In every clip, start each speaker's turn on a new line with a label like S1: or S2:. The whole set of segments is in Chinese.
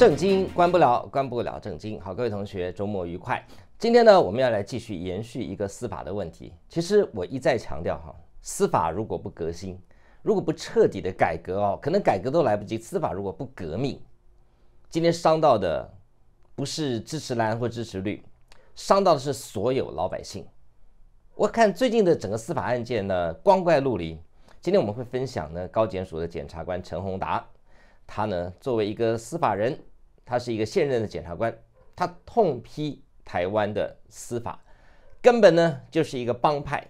S1: 正经关不了，关不了正经。好，各位同学，周末愉快。今天呢，我们要来继续延续一个司法的问题。其实我一再强调哈，司法如果不革新，如果不彻底的改革哦，可能改革都来不及。司法如果不革命，今天伤到的不是支持蓝或支持绿，伤到的是所有老百姓。我看最近的整个司法案件呢，光怪陆离。今天我们会分享呢，高检署的检察官陈宏达，他呢作为一个司法人。他是一个现任的检察官，他痛批台湾的司法根本呢就是一个帮派，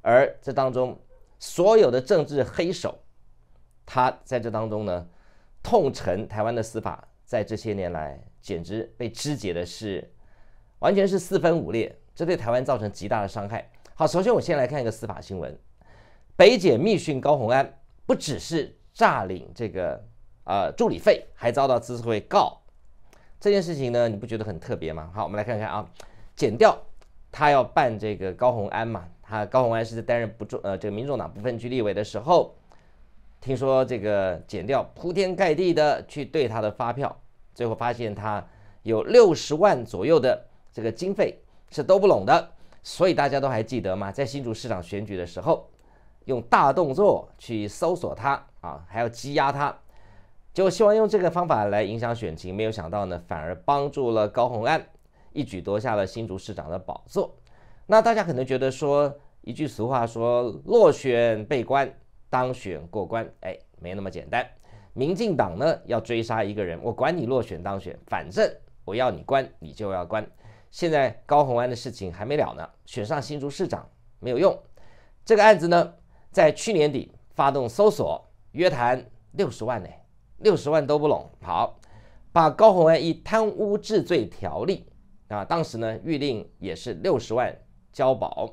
S1: 而这当中所有的政治黑手，他在这当中呢痛陈台湾的司法在这些年来简直被肢解的是完全是四分五裂，这对台湾造成极大的伤害。好，首先我先来看一个司法新闻，北检密讯高洪安，不只是诈领这个呃助理费，还遭到资委会告。这件事情呢，你不觉得很特别吗？好，我们来看看啊，减掉他要办这个高鸿安嘛，他高鸿安是在担任不重呃这个民众党不分区立委的时候，听说这个减掉铺天盖地的去对他的发票，最后发现他有六十万左右的这个经费是都不拢的，所以大家都还记得吗？在新竹市长选举的时候，用大动作去搜索他啊，还要羁押他。就希望用这个方法来影响选情，没有想到呢，反而帮助了高红安，一举夺下了新竹市长的宝座。那大家可能觉得说，一句俗话说，落选被关，当选过关，哎，没那么简单。民进党呢要追杀一个人，我管你落选当选，反正我要你关，你就要关。现在高红安的事情还没了呢，选上新竹市长没有用。这个案子呢，在去年底发动搜索，约谈六十万呢。六十万都不拢好，把高洪安以贪污治罪条例啊，当时呢预定也是六十万交保，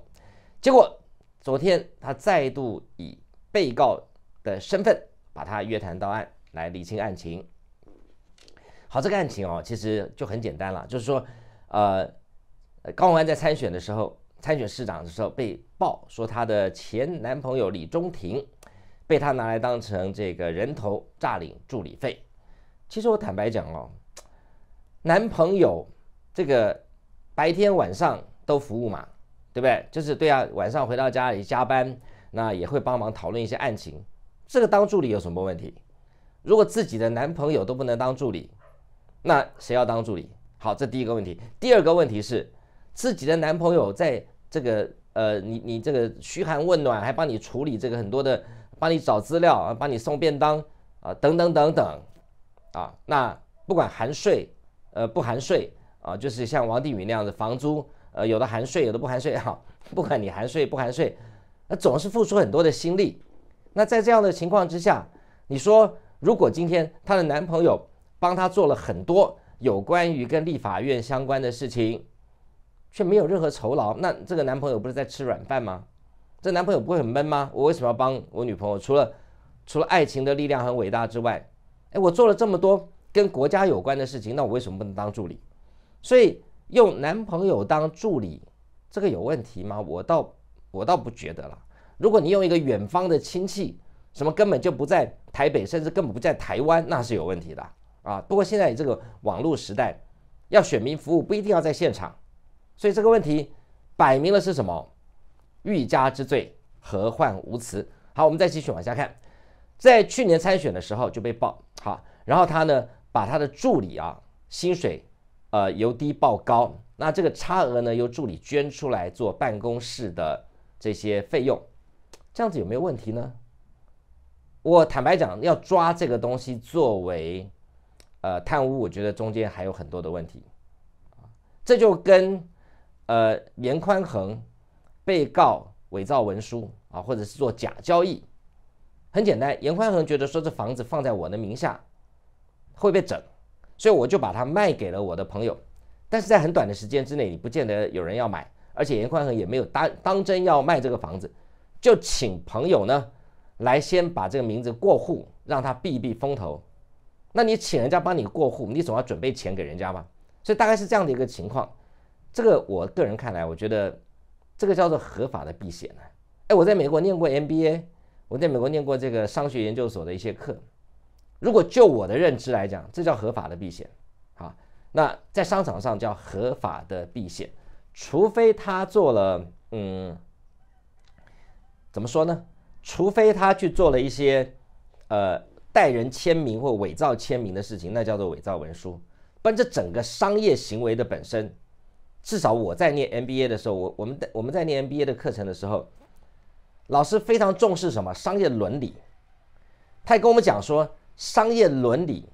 S1: 结果昨天他再度以被告的身份把他约谈到案来理清案情。好，这个案情哦，其实就很简单了，就是说，呃，高洪安在参选的时候，参选市长的时候被曝说他的前男朋友李中庭。被他拿来当成这个人头诈领助理费。其实我坦白讲哦，男朋友这个白天晚上都服务嘛，对不对？就是对啊，晚上回到家里加班，那也会帮忙讨论一些案情。这个当助理有什么问题？如果自己的男朋友都不能当助理，那谁要当助理？好，这第一个问题。第二个问题是，自己的男朋友在这个呃，你你这个嘘寒问暖，还帮你处理这个很多的。帮你找资料啊，帮你送便当啊，等等等等，啊，那不管含税，呃，不含税啊，就是像王定宇那样的房租，呃，有的含税，有的不含税哈。不管你含税不含税，那总是付出很多的心力。那在这样的情况之下，你说如果今天她的男朋友帮她做了很多有关于跟立法院相关的事情，却没有任何酬劳，那这个男朋友不是在吃软饭吗？这男朋友不会很闷吗？我为什么要帮我女朋友？除了除了爱情的力量很伟大之外，哎，我做了这么多跟国家有关的事情，那我为什么不能当助理？所以用男朋友当助理，这个有问题吗？我倒我倒不觉得了。如果你用一个远方的亲戚，什么根本就不在台北，甚至根本不在台湾，那是有问题的啊。不过现在这个网络时代，要选民服务不一定要在现场，所以这个问题摆明了是什么？欲加之罪，何患无辞？好，我们再继续往下看，在去年参选的时候就被曝好，然后他呢把他的助理啊薪水呃由低报高，那这个差额呢由助理捐出来做办公室的这些费用，这样子有没有问题呢？我坦白讲，要抓这个东西作为呃贪污，我觉得中间还有很多的问题这就跟呃严宽恒。被告伪造文书啊，或者是做假交易，很简单。严宽恒觉得说这房子放在我的名下会被整，所以我就把它卖给了我的朋友。但是在很短的时间之内，你不见得有人要买，而且严宽恒也没有当当真要卖这个房子，就请朋友呢来先把这个名字过户，让他避一避风头。那你请人家帮你过户，你总要准备钱给人家吧？所以大概是这样的一个情况。这个我个人看来，我觉得。这个叫做合法的避险啊！哎，我在美国念过 MBA，我在美国念过这个商学研究所的一些课。如果就我的认知来讲，这叫合法的避险啊。那在商场上叫合法的避险，除非他做了嗯，怎么说呢？除非他去做了一些呃代人签名或伪造签名的事情，那叫做伪造文书。但这整个商业行为的本身。至少我在念 MBA 的时候，我我们我们在念 MBA 的课程的时候，老师非常重视什么商业伦理，他跟我们讲说商业伦理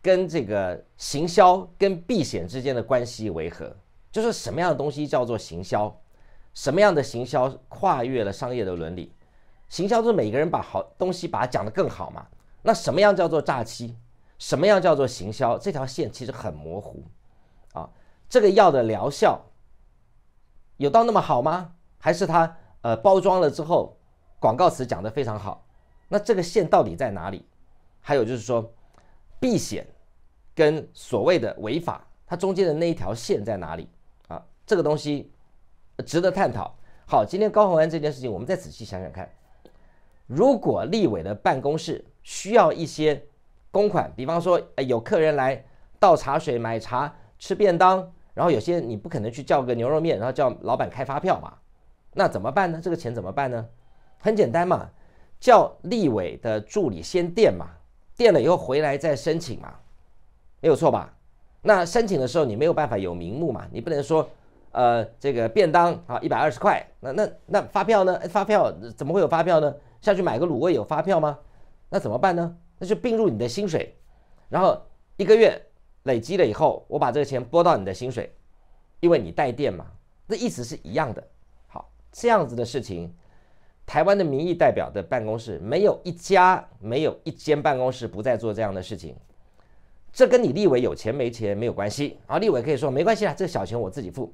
S1: 跟这个行销跟避险之间的关系为何？就是什么样的东西叫做行销，什么样的行销跨越了商业的伦理？行销就是每个人把好东西把它讲得更好嘛？那什么样叫做诈欺？什么样叫做行销？这条线其实很模糊。这个药的疗效有到那么好吗？还是它呃包装了之后，广告词讲的非常好？那这个线到底在哪里？还有就是说，避险跟所谓的违法，它中间的那一条线在哪里？啊，这个东西值得探讨。好，今天高红安这件事情，我们再仔细想想看，如果立委的办公室需要一些公款，比方说有客人来倒茶水、买茶、吃便当。然后有些你不可能去叫个牛肉面，然后叫老板开发票嘛？那怎么办呢？这个钱怎么办呢？很简单嘛，叫立伟的助理先垫嘛，垫了以后回来再申请嘛，没有错吧？那申请的时候你没有办法有名目嘛？你不能说，呃，这个便当啊，一百二十块。那那那发票呢？发票怎么会有发票呢？下去买个卤味有发票吗？那怎么办呢？那就并入你的薪水，然后一个月。累积了以后，我把这个钱拨到你的薪水，因为你带电嘛，那意思是一样的。好，这样子的事情，台湾的民意代表的办公室没有一家、没有一间办公室不再做这样的事情。这跟你立委有钱没钱没有关系。啊，立委可以说没关系啊，这个小钱我自己付。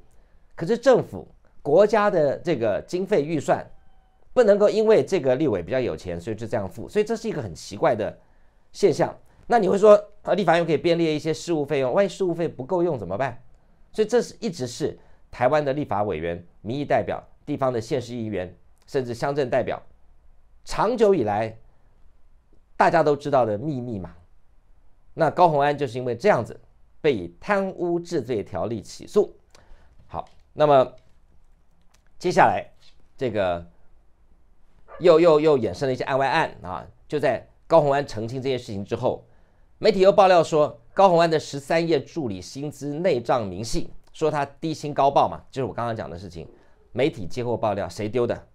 S1: 可是政府、国家的这个经费预算，不能够因为这个立委比较有钱，所以就这样付。所以这是一个很奇怪的现象。那你会说，立法又可以编列一些事务费用？万一事务费不够用怎么办？所以这是一直是台湾的立法委员、民意代表、地方的县市议员，甚至乡镇代表，长久以来大家都知道的秘密嘛。那高鸿安就是因为这样子被以贪污治罪条例起诉。好，那么接下来这个又又又衍生了一些案外案啊，就在高鸿安澄清这件事情之后。媒体又爆料说，高洪安的十三页助理薪资内账明细，说他低薪高报嘛，就是我刚刚讲的事情。媒体接获爆料，谁丢的？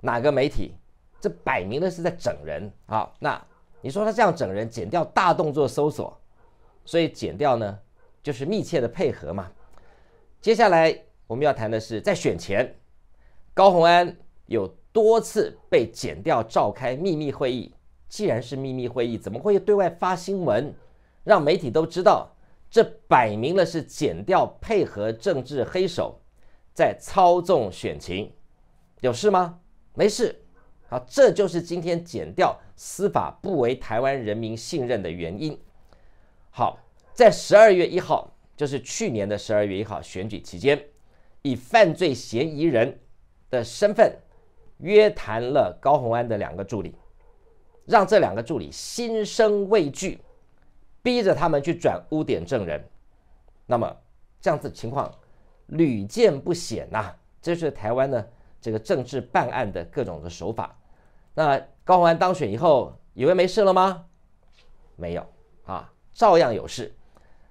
S1: 哪个媒体？这摆明了是在整人。好，那你说他这样整人，减掉大动作搜索，所以减掉呢，就是密切的配合嘛。接下来我们要谈的是在选前，高洪安有多次被减掉召开秘密会议。既然是秘密会议，怎么会对外发新闻，让媒体都知道？这摆明了是剪掉配合政治黑手，在操纵选情，有事吗？没事。好，这就是今天剪掉司法不为台湾人民信任的原因。好，在十二月一号，就是去年的十二月一号选举期间，以犯罪嫌疑人的身份约谈了高虹安的两个助理。让这两个助理心生畏惧，逼着他们去转污点证人，那么这样子情况屡见不鲜呐。这是台湾呢这个政治办案的各种的手法。那高宏安当选以后，以为没事了吗？没有啊，照样有事。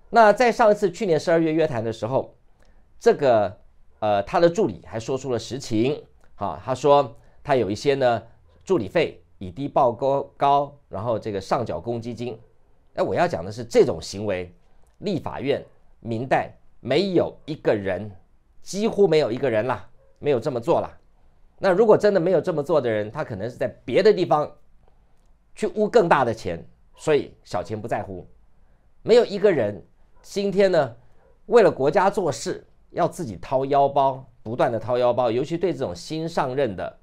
S1: 那在上一次去年十二月约谈的时候，这个呃他的助理还说出了实情，啊，他说他有一些呢助理费。以低报高高，然后这个上缴公积金。哎，我要讲的是这种行为，立法院、民代没有一个人，几乎没有一个人啦，没有这么做啦。那如果真的没有这么做的人，他可能是在别的地方去捂更大的钱，所以小钱不在乎。没有一个人今天呢，为了国家做事要自己掏腰包，不断的掏腰包，尤其对这种新上任的。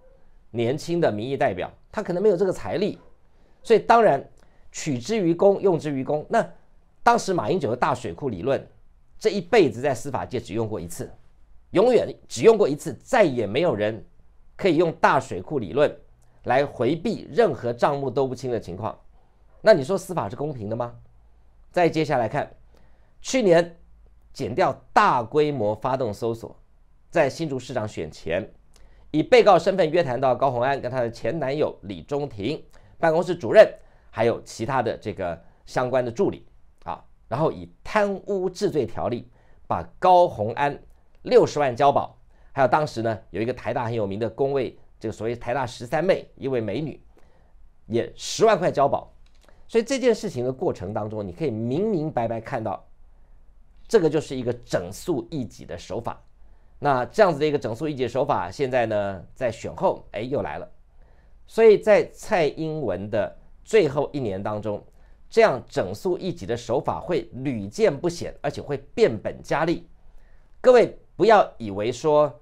S1: 年轻的民意代表，他可能没有这个财力，所以当然取之于公，用之于公。那当时马英九的大水库理论，这一辈子在司法界只用过一次，永远只用过一次，再也没有人可以用大水库理论来回避任何账目都不清的情况。那你说司法是公平的吗？再接下来看，去年减掉大规模发动搜索，在新竹市长选前。以被告身份约谈到高洪安跟他的前男友李中廷办公室主任，还有其他的这个相关的助理啊，然后以贪污治罪条例把高洪安六十万交保，还有当时呢有一个台大很有名的工位，这个所谓台大十三妹一位美女也十万块交保，所以这件事情的过程当中，你可以明明白白看到，这个就是一个整肃异己的手法。那这样子的一个整肃一级手法，现在呢在选后哎又来了，所以在蔡英文的最后一年当中，这样整肃一级的手法会屡见不鲜，而且会变本加厉。各位不要以为说，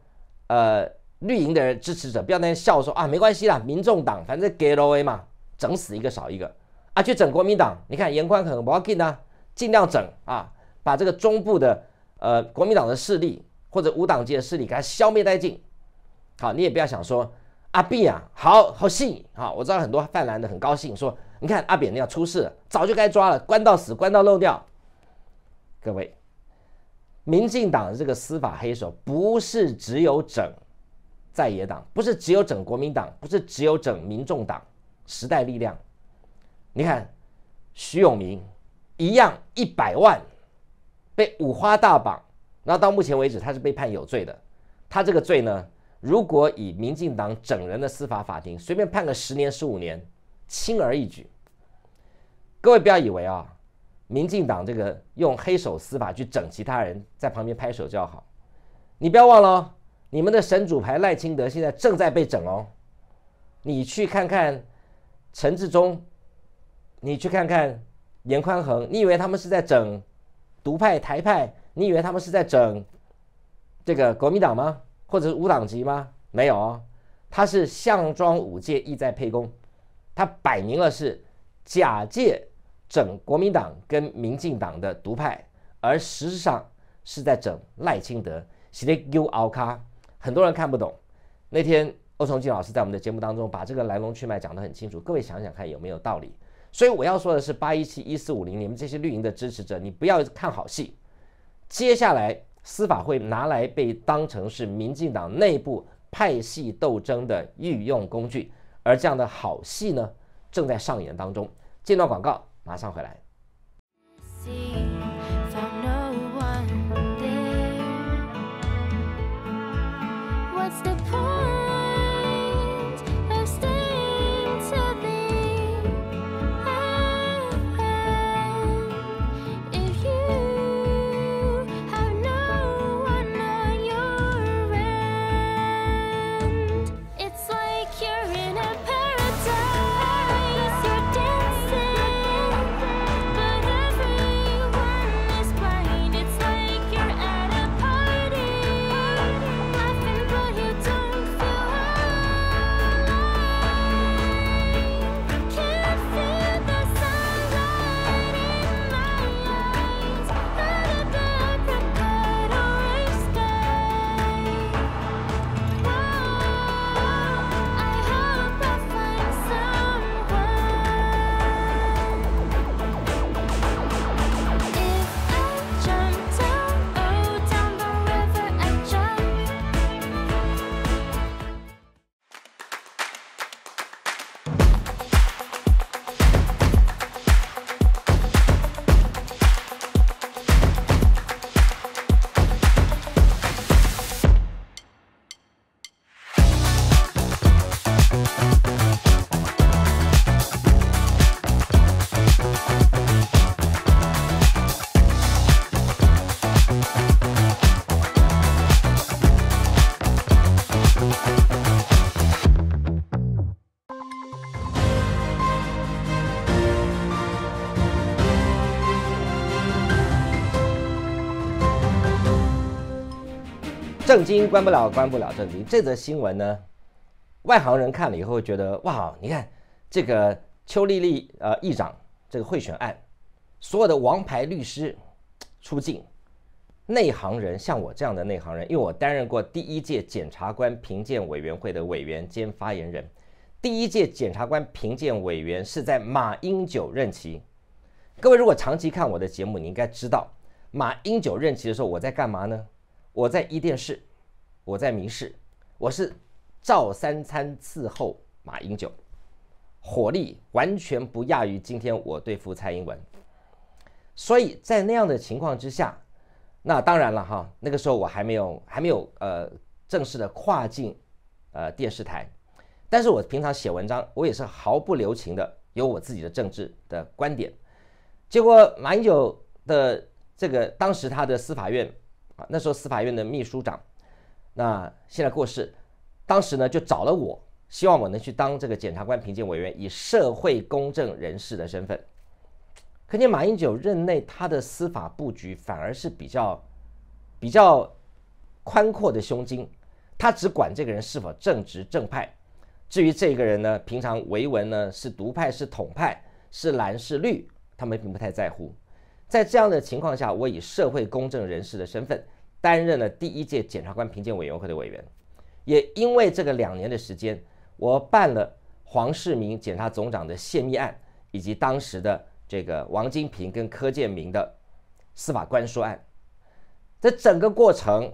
S1: 呃绿营的人支持者不要那样笑说啊没关系啦，民众党反正给罗 y 嘛，整死一个少一个啊，去整国民党，你看严宽可能不要紧啊，尽量整啊，把这个中部的呃国民党的势力。或者无党籍的势力给他消灭殆尽，好，你也不要想说阿扁啊，好好信啊！我知道很多泛蓝的很高兴，说你看阿扁要出事，早就该抓了，关到死，关到漏掉。各位，民进党的这个司法黑手不是只有整在野党，不是只有整国民党，不是只有整民众党、时代力量。你看徐永明一样一百万被五花大绑。那到目前为止，他是被判有罪的。他这个罪呢，如果以民进党整人的司法法庭随便判个十年、十五年，轻而易举。各位不要以为啊，民进党这个用黑手司法去整其他人在旁边拍手叫好。你不要忘了，你们的神主牌赖清德现在正在被整哦。你去看看陈志忠，你去看看严宽恒，你以为他们是在整独派、台派？你以为他们是在整这个国民党吗，或者是五党籍吗？没有，哦，他是项庄舞剑，意在沛公，他摆明了是假借整国民党跟民进党的独派，而实质上是在整赖清德。s 的 U 奥卡，很多人看不懂。那天欧崇进老师在我们的节目当中把这个来龙去脉讲得很清楚，各位想想看有没有道理。所以我要说的是，八一七一四五零，你们这些绿营的支持者，你不要看好戏。接下来，司法会拿来被当成是民进党内部派系斗争的御用工具，而这样的好戏呢，正在上演当中。见段广告马上回来。正经关不了，关不了正经。这则新闻呢，外行人看了以后觉得哇，你看这个邱丽丽，呃，议长这个贿选案，所有的王牌律师出镜。内行人，像我这样的内行人，因为我担任过第一届检察官评鉴委员会的委员兼发言人。第一届检察官评鉴委员是在马英九任期。各位如果长期看我的节目，你应该知道马英九任期的时候我在干嘛呢？我在一电视，我在民视，我是赵三餐伺候马英九，火力完全不亚于今天我对付蔡英文。所以在那样的情况之下，那当然了哈，那个时候我还没有还没有呃正式的跨进呃电视台，但是我平常写文章，我也是毫不留情的，有我自己的政治的观点。结果马英九的这个当时他的司法院。啊，那时候司法院的秘书长，那现在过世，当时呢就找了我，希望我能去当这个检察官评鉴委员，以社会公正人士的身份。可见马英九任内，他的司法布局反而是比较、比较宽阔的胸襟。他只管这个人是否正直正派，至于这个人呢，平常维文呢是独派是统派是蓝是绿，他们并不太在乎。在这样的情况下，我以社会公正人士的身份担任了第一届检察官评鉴委员会的委员，也因为这个两年的时间，我办了黄世明检察总长的泄密案，以及当时的这个王金平跟柯建明的司法官书案。这整个过程，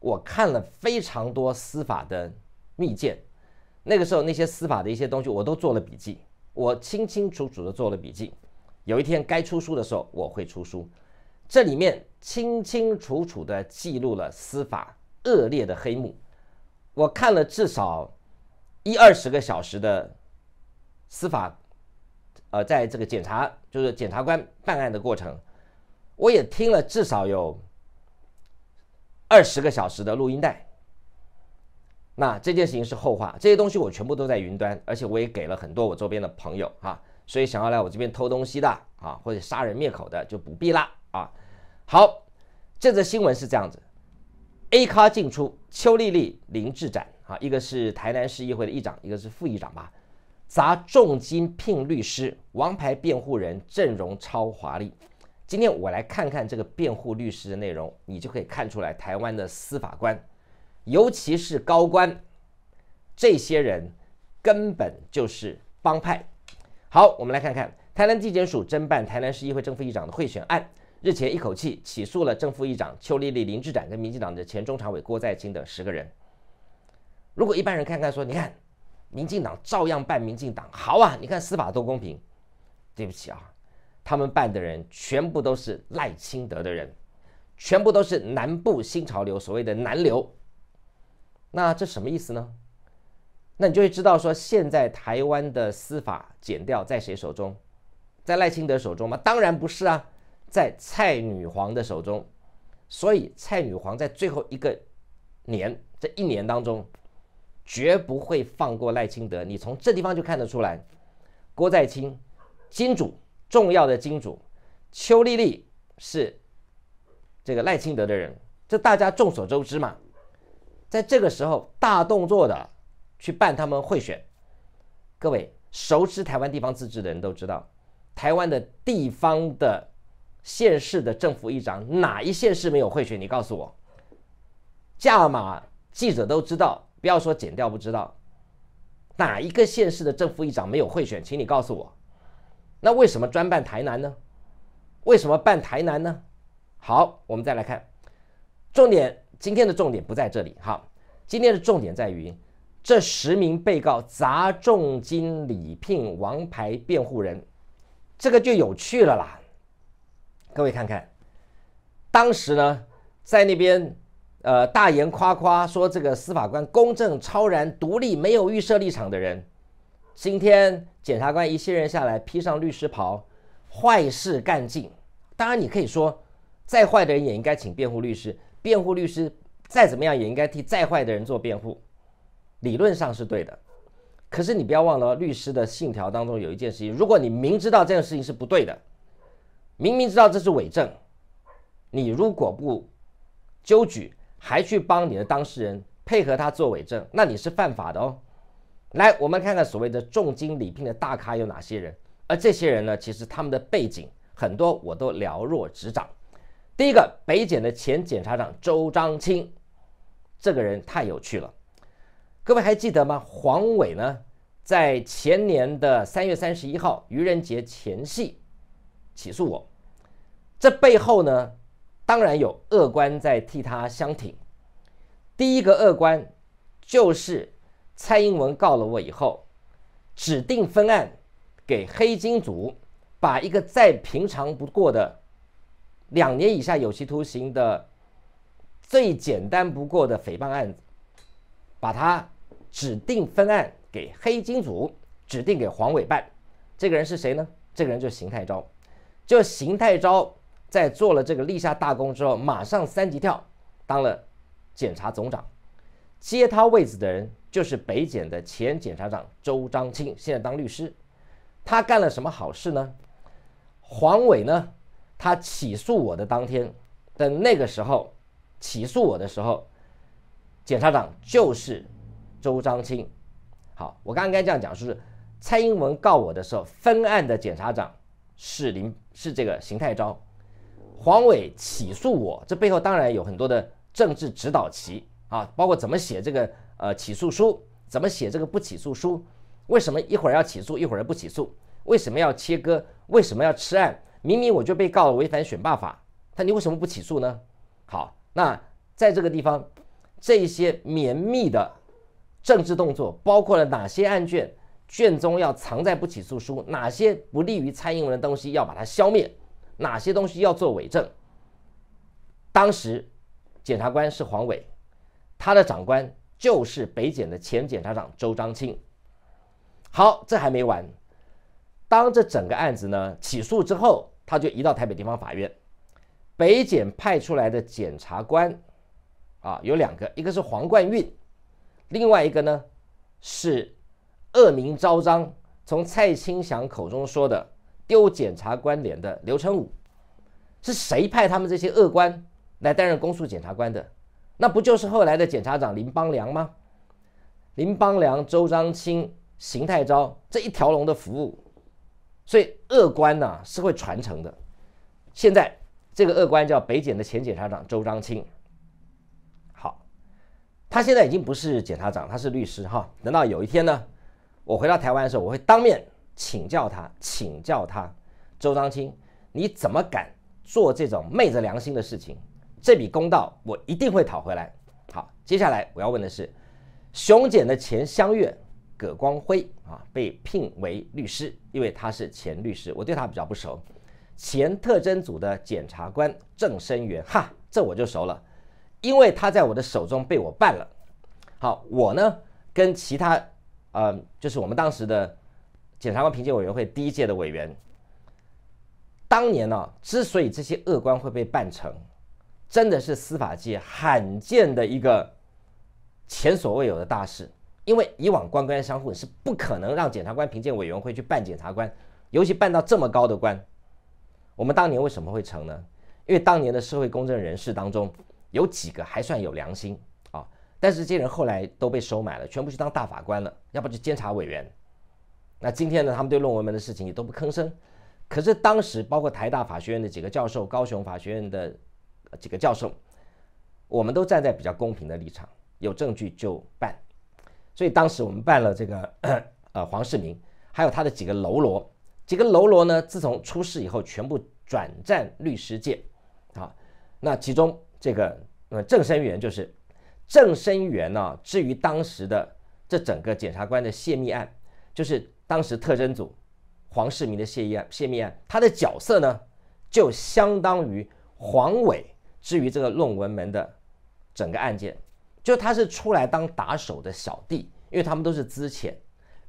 S1: 我看了非常多司法的密件，那个时候那些司法的一些东西我都做了笔记，我清清楚楚的做了笔记。有一天该出书的时候，我会出书。这里面清清楚楚的记录了司法恶劣的黑幕。我看了至少一二十个小时的司法，呃，在这个检查就是检察官办案的过程，我也听了至少有二十个小时的录音带。那这件事情是后话，这些东西我全部都在云端，而且我也给了很多我周边的朋友哈。所以想要来我这边偷东西的啊，或者杀人灭口的就不必了啊。好，这则新闻是这样子：A 咖进出邱丽丽、林志展啊，一个是台南市议会的议长，一个是副议长吧，砸重金聘律师，王牌辩护人阵容超华丽。今天我来看看这个辩护律师的内容，你就可以看出来，台湾的司法官，尤其是高官，这些人根本就是帮派。好，我们来看看台南地检署侦办台南市议会正副议长的贿选案，日前一口气起诉了正副议长邱丽丽、林志展跟民进党的前中常委郭在清等十个人。如果一般人看看说，你看，民进党照样办，民进党好啊，你看司法多公平。对不起啊，他们办的人全部都是赖清德的人，全部都是南部新潮流所谓的南流。那这什么意思呢？那你就会知道，说现在台湾的司法剪掉在谁手中，在赖清德手中吗？当然不是啊，在蔡女皇的手中。所以蔡女皇在最后一个年这一年当中，绝不会放过赖清德。你从这地方就看得出来，郭在清金主重要的金主邱丽丽是这个赖清德的人，这大家众所周知嘛。在这个时候大动作的。去办他们会选，各位熟知台湾地方自治的人都知道，台湾的地方的县市的政府议长哪一县市没有会选？你告诉我，驾马记者都知道，不要说剪掉不知道，哪一个县市的政府议长没有会选？请你告诉我，那为什么专办台南呢？为什么办台南呢？好，我们再来看，重点今天的重点不在这里，好，今天的重点在于。这十名被告砸重金礼聘王牌辩护人，这个就有趣了啦。各位看看，当时呢在那边，呃，大言夸夸说这个司法官公正、超然、独立、没有预设立场的人，今天检察官一卸任下来，披上律师袍，坏事干尽。当然，你可以说，再坏的人也应该请辩护律师，辩护律师再怎么样也应该替再坏的人做辩护。理论上是对的，可是你不要忘了律师的信条当中有一件事情：如果你明知道这件事情是不对的，明明知道这是伪证，你如果不纠举，还去帮你的当事人配合他做伪证，那你是犯法的哦。来，我们看看所谓的重金礼聘的大咖有哪些人，而这些人呢，其实他们的背景很多我都了若指掌。第一个，北检的前检察长周章清，这个人太有趣了。各位还记得吗？黄伟呢，在前年的三月三十一号，愚人节前夕，起诉我。这背后呢，当然有恶官在替他相挺。第一个恶官就是蔡英文告了我以后，指定分案给黑金组，把一个再平常不过的两年以下有期徒刑的最简单不过的诽谤案子，把他。指定分案给黑金组，指定给黄伟办。这个人是谁呢？这个人就是邢太昭。就邢太昭在做了这个立下大功之后，马上三级跳当了检察总长。接他位子的人就是北检的前检察长周章清，现在当律师。他干了什么好事呢？黄伟呢？他起诉我的当天，的那个时候起诉我的时候，检察长就是。周章清，好，我刚刚这样讲，就是蔡英文告我的时候，分案的检察长是林，是这个邢泰昭，黄伟起诉我，这背后当然有很多的政治指导棋啊，包括怎么写这个呃起诉书，怎么写这个不起诉书，为什么一会儿要起诉，一会儿不起诉，为什么要切割，为什么要吃案？明明我就被告违反选罢法，他你为什么不起诉呢？好，那在这个地方，这些绵密的。政治动作包括了哪些案卷卷宗要藏在不起诉书？哪些不利于蔡英文的东西要把它消灭？哪些东西要做伪证？当时检察官是黄伟，他的长官就是北检的前检察长周章清。好，这还没完。当这整个案子呢起诉之后，他就移到台北地方法院。北检派出来的检察官啊有两个，一个是黄冠运。另外一个呢，是恶名昭彰，从蔡清祥口中说的丢检察官脸的刘成武，是谁派他们这些恶官来担任公诉检察官的？那不就是后来的检察长林邦良吗？林邦良、周章清、邢太昭这一条龙的服务，所以恶官呢是会传承的。现在这个恶官叫北检的前检察长周章清。他现在已经不是检察长，他是律师哈。等到有一天呢，我回到台湾的时候，我会当面请教他，请教他，周章清，你怎么敢做这种昧着良心的事情？这笔公道我一定会讨回来。好，接下来我要问的是，熊检的前相月葛光辉啊，被聘为律师，因为他是前律师，我对他比较不熟。前特侦组的检察官郑生元，哈，这我就熟了。因为他在我的手中被我办了。好，我呢跟其他呃，就是我们当时的检察官评鉴委员会第一届的委员，当年呢之所以这些恶官会被办成，真的是司法界罕见的一个前所未有的大事。因为以往官官相护是不可能让检察官评鉴委员会去办检察官，尤其办到这么高的官。我们当年为什么会成呢？因为当年的社会公正人士当中。有几个还算有良心啊，但是这些人后来都被收买了，全部去当大法官了，要不就监察委员。那今天呢，他们对论文门的事情也都不吭声。可是当时，包括台大法学院的几个教授、高雄法学院的几个教授，我们都站在比较公平的立场，有证据就办。所以当时我们办了这个 呃黄世明，还有他的几个喽啰。几个喽啰呢，自从出事以后，全部转战律师界啊。那其中，这个呃，郑生元就是郑生元呢。至于当时的这整个检察官的泄密案，就是当时特侦组黄世明的泄密案，泄密案，他的角色呢，就相当于黄伟。至于这个论文门的整个案件，就他是出来当打手的小弟，因为他们都是资浅，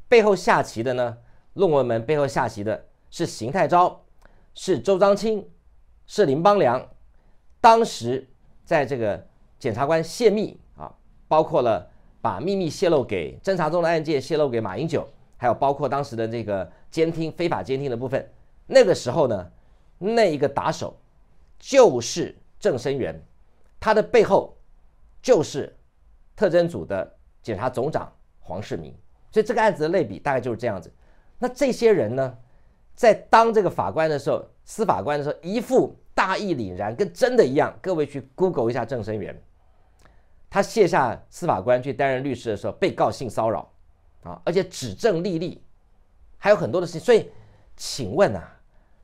S1: 背后下棋的呢。论文门背后下棋的是邢太昭，是周章清，是林邦良，当时。在这个检察官泄密啊，包括了把秘密泄露给侦查中的案件泄露给马英九，还有包括当时的这个监听非法监听的部分，那个时候呢，那一个打手就是郑生元，他的背后就是特侦组的检察总长黄世明。所以这个案子的类比大概就是这样子。那这些人呢，在当这个法官的时候。司法官的时候一副大义凛然，跟真的一样。各位去 Google 一下郑生元，他卸下司法官去担任律师的时候，被告性骚扰啊，而且指证莉莉还有很多的事情。所以，请问啊，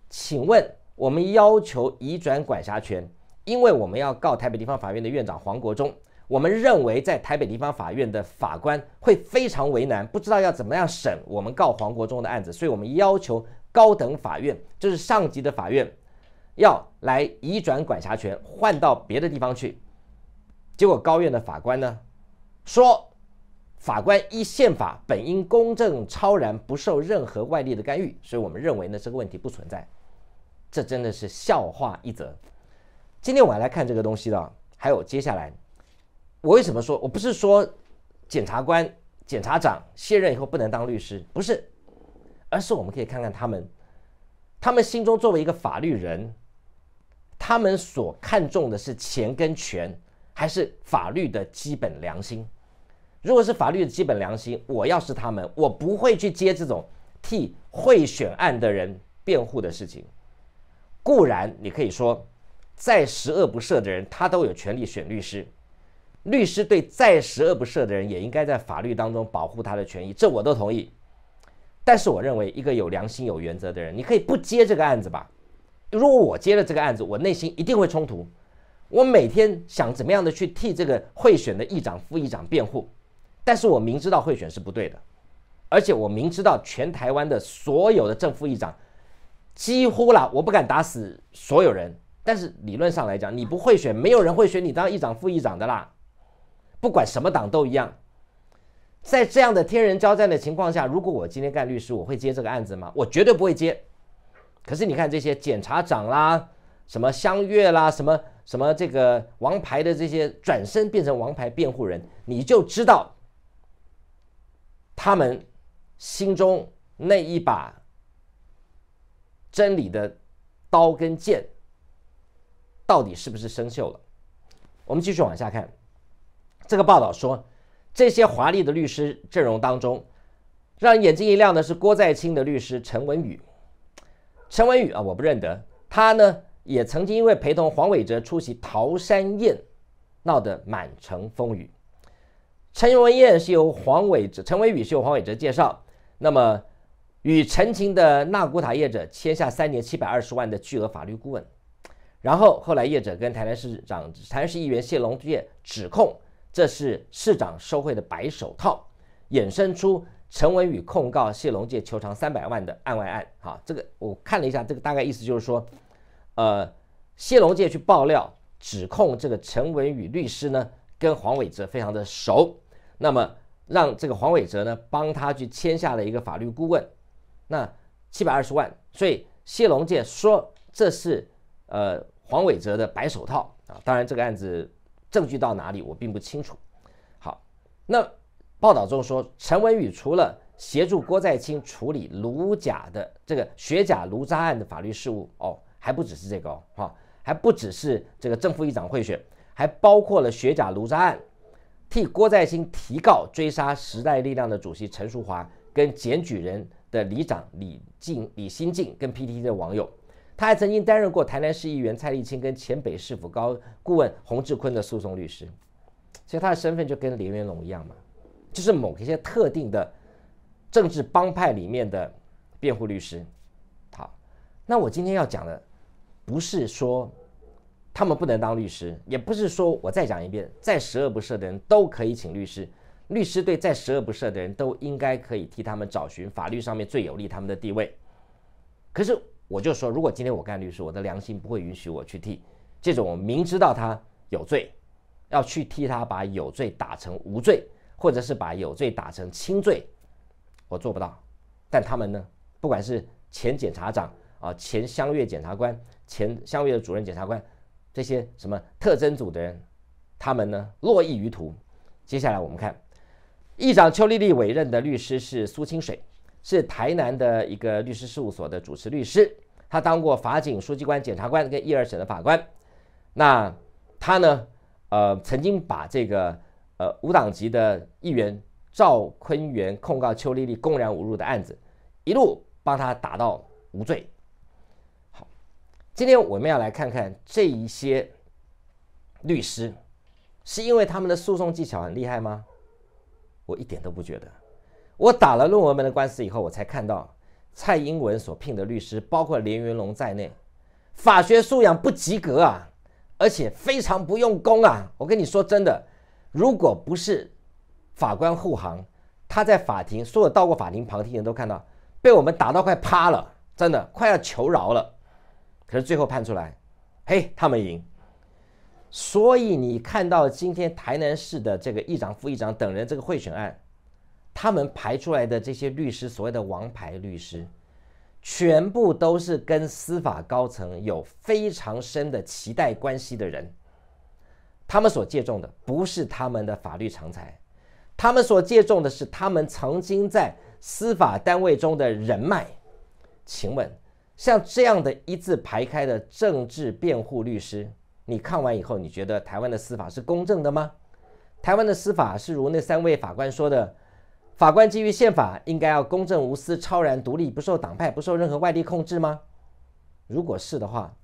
S1: 请问我们要求移转管辖权，因为我们要告台北地方法院的院长黄国忠。我们认为在台北地方法院的法官会非常为难，不知道要怎么样审我们告黄国忠的案子，所以我们要求。高等法院，就是上级的法院，要来移转管辖权，换到别的地方去。结果高院的法官呢，说，法官依宪法本应公正超然，不受任何外力的干预，所以我们认为呢这个问题不存在。这真的是笑话一则。今天我要来看这个东西了。还有接下来，我为什么说我不是说检察官、检察长卸任以后不能当律师？不是。而是我们可以看看他们，他们心中作为一个法律人，他们所看重的是钱跟权，还是法律的基本良心？如果是法律的基本良心，我要是他们，我不会去接这种替贿选案的人辩护的事情。固然，你可以说，再十恶不赦的人，他都有权利选律师，律师对再十恶不赦的人，也应该在法律当中保护他的权益，这我都同意。但是我认为，一个有良心、有原则的人，你可以不接这个案子吧。如果我接了这个案子，我内心一定会冲突。我每天想怎么样的去替这个贿选的议长、副议长辩护，但是我明知道贿选是不对的，而且我明知道全台湾的所有的正副议长，几乎啦，我不敢打死所有人。但是理论上来讲，你不会选，没有人会选你当议长、副议长的啦，不管什么党都一样。在这样的天人交战的情况下，如果我今天干律师，我会接这个案子吗？我绝对不会接。可是你看这些检察长啦，什么湘月啦，什么什么这个王牌的这些，转身变成王牌辩护人，你就知道他们心中那一把真理的刀跟剑到底是不是生锈了。我们继续往下看，这个报道说。这些华丽的律师阵容当中，让眼睛一亮的是郭在清的律师陈文宇。陈文宇啊，我不认得他呢，也曾经因为陪同黄伟哲出席桃山宴，闹得满城风雨。陈文燕是由黄伟哲，陈文宇是由黄伟哲介绍，那么与陈情的纳古塔业者签下三年七百二十万的巨额法律顾问，然后后来业者跟台南市长、台南市议员谢龙介指控。这是市长收贿的白手套，衍生出陈文宇控告谢龙介求偿三百万的案外案。哈，这个我看了一下，这个大概意思就是说，呃，谢龙介去爆料指控这个陈文宇律师呢，跟黄伟哲非常的熟，那么让这个黄伟哲呢帮他去签下了一个法律顾问，那七百二十万，所以谢龙介说这是呃黄伟哲的白手套啊。当然这个案子。证据到哪里我并不清楚。好，那报道中说，陈文宇除了协助郭在清处理卢甲的这个学甲卢渣案的法律事务，哦，还不只是这个哦，哈，还不只是这个正副议长贿选，还包括了学甲卢渣案，替郭在清提告追杀时代力量的主席陈淑华跟检举人的里长李进李新进跟 PT 的网友。他还曾经担任过台南市议员蔡立青跟前北市府高顾问洪志坤的诉讼律师，所以他的身份就跟林元龙一样嘛，就是某一些特定的政治帮派里面的辩护律师。好，那我今天要讲的不是说他们不能当律师，也不是说我再讲一遍，在十恶不赦的人都可以请律师，律师对在十恶不赦的人都应该可以替他们找寻法律上面最有利他们的地位。可是。我就说，如果今天我干律师，我的良心不会允许我去替这种明知道他有罪，要去替他把有罪打成无罪，或者是把有罪打成轻罪，我做不到。但他们呢，不管是前检察长啊，前相约检察官，前相约的主任检察官，这些什么特征组的人，他们呢，络绎于途。接下来我们看，议长邱丽丽委任的律师是苏清水。是台南的一个律师事务所的主持律师，他当过法警、书记官、检察官，跟一二审的法官。那他呢？呃，曾经把这个呃无党籍的议员赵坤元控告邱丽丽公然侮辱的案子，一路帮他打到无罪。好，今天我们要来看看这一些律师，是因为他们的诉讼技巧很厉害吗？我一点都不觉得。我打了论文们的官司以后，我才看到蔡英文所聘的律师，包括连云龙在内，法学素养不及格啊，而且非常不用功啊。我跟你说真的，如果不是法官护航，他在法庭，所有到过法庭旁听人都看到，被我们打到快趴了，真的快要求饶了。可是最后判出来，嘿，他们赢。所以你看到今天台南市的这个议长、副议长等人这个贿选案。他们排出来的这些律师，所谓的王牌律师，全部都是跟司法高层有非常深的期待关系的人。他们所借重的不是他们的法律常才，他们所借重的是他们曾经在司法单位中的人脉。请问，像这样的一字排开的政治辩护律师，你看完以后，你觉得台湾的司法是公正的吗？台湾的司法是如那三位法官说的？法官基于宪法应该要公正无私、超然独立，不受党派、不受任何外力控制吗？如果是的话，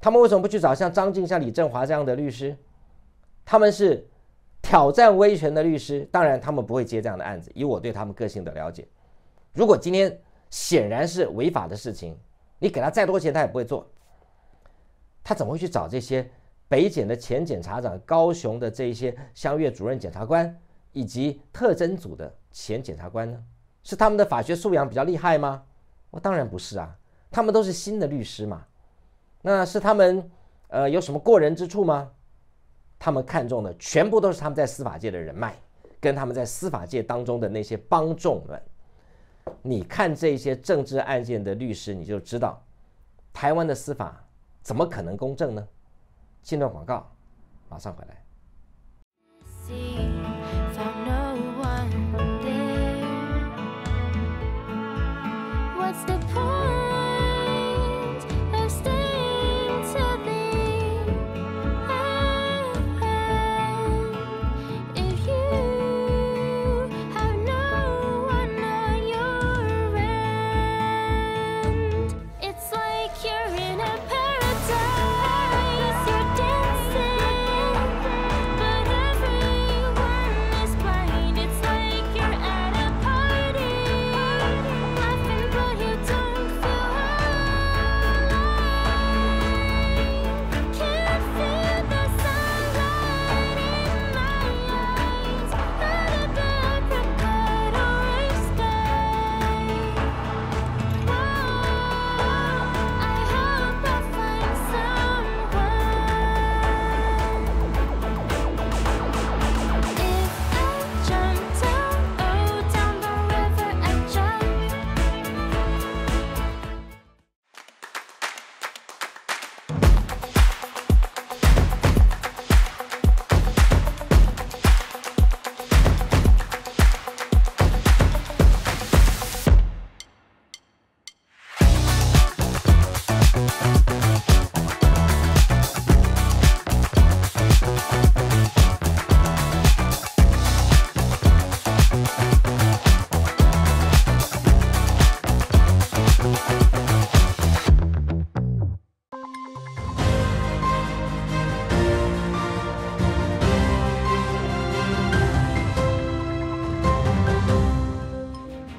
S1: 他们为什么不去找像张静、像李振华这样的律师？他们是挑战威权的律师，当然他们不会接这样的案子。以我对他们个性的了解，如果今天显然是违法的事情，你给他再多钱他也不会做。他怎么会去找这些北检的前检察长、高雄的这一些相约主任检察官以及特侦组的？前检察官呢？是他们的法学素养比较厉害吗？我当然不是啊，他们都是新的律师嘛。那是他们，呃，有什么过人之处吗？他们看中的全部都是他们在司法界的人脉，跟他们在司法界当中的那些帮众们。你看这些政治案件的律师，你就知道台湾的司法怎么可能公正呢？切断广告，马上回
S2: 来。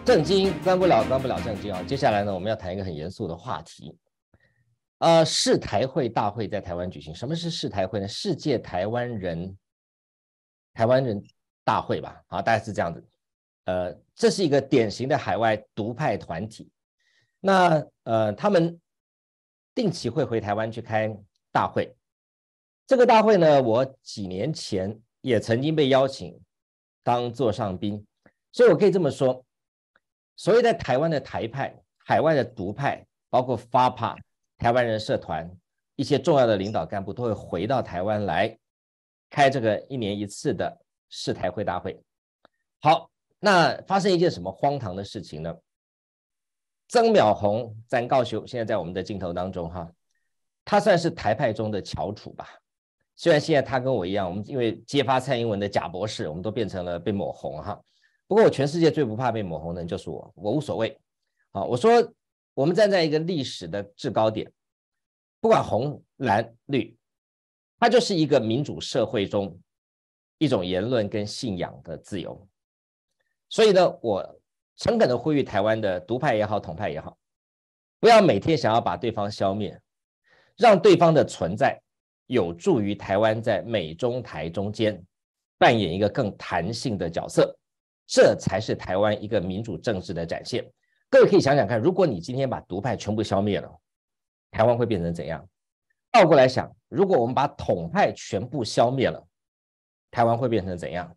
S1: 震惊，当不了，当不了，震惊啊！接下来呢，我们要谈一个很严肃的话题。呃，世台会大会在台湾举行，什么是世台会呢？世界台湾人，台湾人大会吧，啊，大概是这样子。呃，这是一个典型的海外独派团体。那呃，他们定期会回台湾去开大会。这个大会呢，我几年前也曾经被邀请当座上宾，所以我可以这么说。所以在台湾的台派、海外的独派，包括 FAPA 台湾人社团，一些重要的领导干部都会回到台湾来开这个一年一次的世台会大会。好，那发生一件什么荒唐的事情呢？曾淼红咱告休，现在在我们的镜头当中哈，他算是台派中的翘楚吧。虽然现在他跟我一样，我们因为揭发蔡英文的假博士，我们都变成了被抹红哈。不过，我全世界最不怕被抹红的人就是我，我无所谓。啊，我说，我们站在一个历史的制高点，不管红蓝绿，它就是一个民主社会中一种言论跟信仰的自由。所以呢，我诚恳的呼吁台湾的独派也好，统派也好，不要每天想要把对方消灭，让对方的存在有助于台湾在美中台中间扮演一个更弹性的角色。这才是台湾一个民主政治的展现。各位可以想想看，如果你今天把独派全部消灭了，台湾会变成怎样？倒过来想，如果我们把统派全部消灭了，台湾会变成怎样？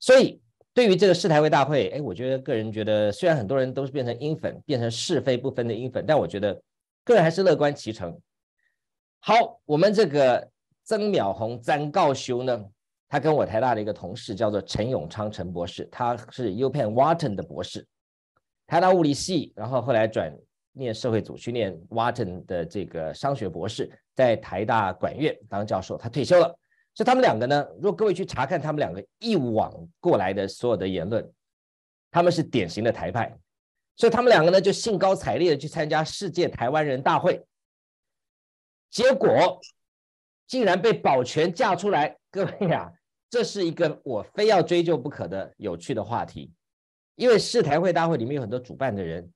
S1: 所以，对于这个世台会大会，哎，我觉得个人觉得，虽然很多人都是变成鹰粉，变成是非不分的鹰粉，但我觉得个人还是乐观其成。好，我们这个曾淼红詹告休呢。他跟我台大的一个同事叫做陈永昌，陈博士，他是 U Penn Wharton 的博士，台大物理系，然后后来转念社会组去念 Wharton 的这个商学博士，在台大管院当教授，他退休了。所以他们两个呢，如果各位去查看他们两个一往过来的所有的言论，他们是典型的台派，所以他们两个呢就兴高采烈的去参加世界台湾人大会，结果竟然被保全架出来。各位呀，这是一个我非要追究不可的有趣的话题，因为世台会大会里面有很多主办的人，